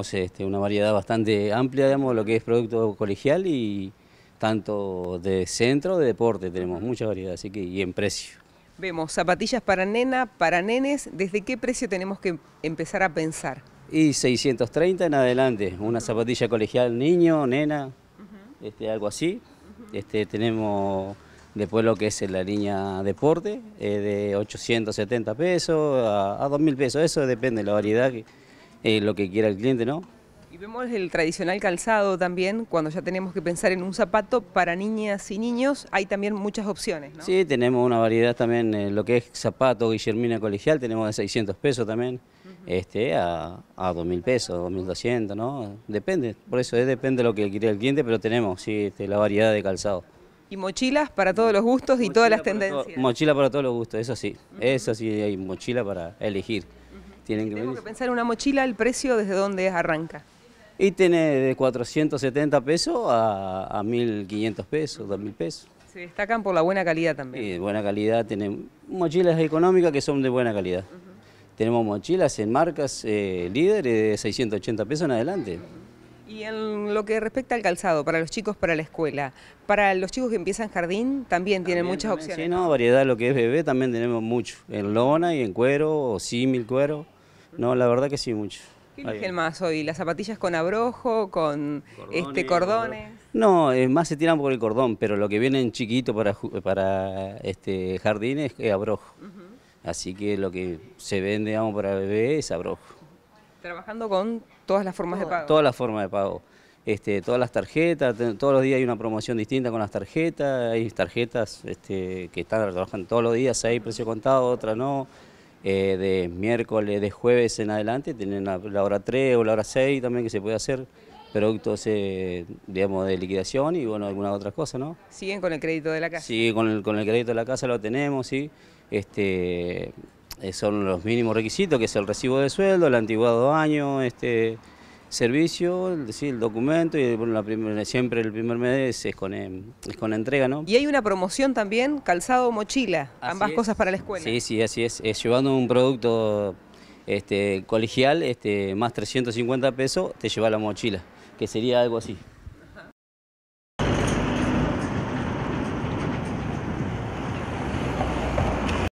Este, una variedad bastante amplia, digamos, lo que es producto colegial y tanto de centro, de deporte, tenemos mucha variedad, así que y en precio. Vemos zapatillas para nena, para nenes, ¿desde qué precio tenemos que empezar a pensar? Y 630 en adelante, una zapatilla colegial niño, nena, este, algo así. Este, tenemos después lo que es la línea deporte, eh, de 870 pesos a, a 2.000 pesos, eso depende de la variedad que eh, lo que quiera el cliente, ¿no? Y vemos el tradicional calzado también, cuando ya tenemos que pensar en un zapato para niñas y niños, hay también muchas opciones, ¿no? Sí, tenemos una variedad también, eh, lo que es zapato Guillermina Colegial, tenemos de 600 pesos también, este, a, a 2.000 pesos, 2.200, ¿no? Depende, por eso es, depende de lo que quiera el cliente, pero tenemos, sí, este, la variedad de calzado. Y mochilas para todos los gustos y todas las tendencias. mochila para todos los gustos, eso sí, eso sí, hay mochila para elegir tienen que pensar en pensar una mochila, el precio desde dónde arranca. Y tiene de 470 pesos a, 1.500 pesos, 2.000 pesos. Se destacan por la buena calidad también. Sí, buena calidad. Tienen mochilas económicas que son de buena calidad. Tenemos mochilas en marcas eh, líderes de 680 pesos en adelante. Y en lo que respecta al calzado, para los chicos, para la escuela, para los chicos que empiezan jardín, también, tienen muchas opciones. Sí, no, variedad, lo que es bebé también tenemos mucho, en lona y en cuero, o símil cuero. No, la verdad que sí, mucho. ¿Qué es el más hoy? ¿Las zapatillas con abrojo, con cordones, este cordones? No, es más se tiran por el cordón, pero lo que viene en chiquito para, para este jardín es, abrojo. Así que lo que se vende, digamos, para bebé es abrojo. Trabajando con todas las formas de pago. Todas las formas de pago. Este, todas las tarjetas, todos los días hay una promoción distinta con las tarjetas, hay tarjetas este, que están, trabajan todos los días, hay precio contado, otras no. Eh, de miércoles, de jueves en adelante, tienen la, hora 3 o la hora 6 también que se puede hacer productos, eh, digamos, de liquidación y, bueno, algunas otras cosas, ¿no? ¿Siguen con el crédito de la casa? Sí, con el, con el crédito de la casa lo tenemos, sí. Este, eh, son los mínimos requisitos, que es el recibo de sueldo, el antiguado año, este, servicio, el documento y la siempre el primer mes es con, em, es con entrega, ¿no? Y hay una promoción también, calzado mochila, ambas cosas para la escuela. Sí, sí, así es. es llevando un producto este, colegial, este, más 350 pesos, te lleva la mochila, que sería algo así.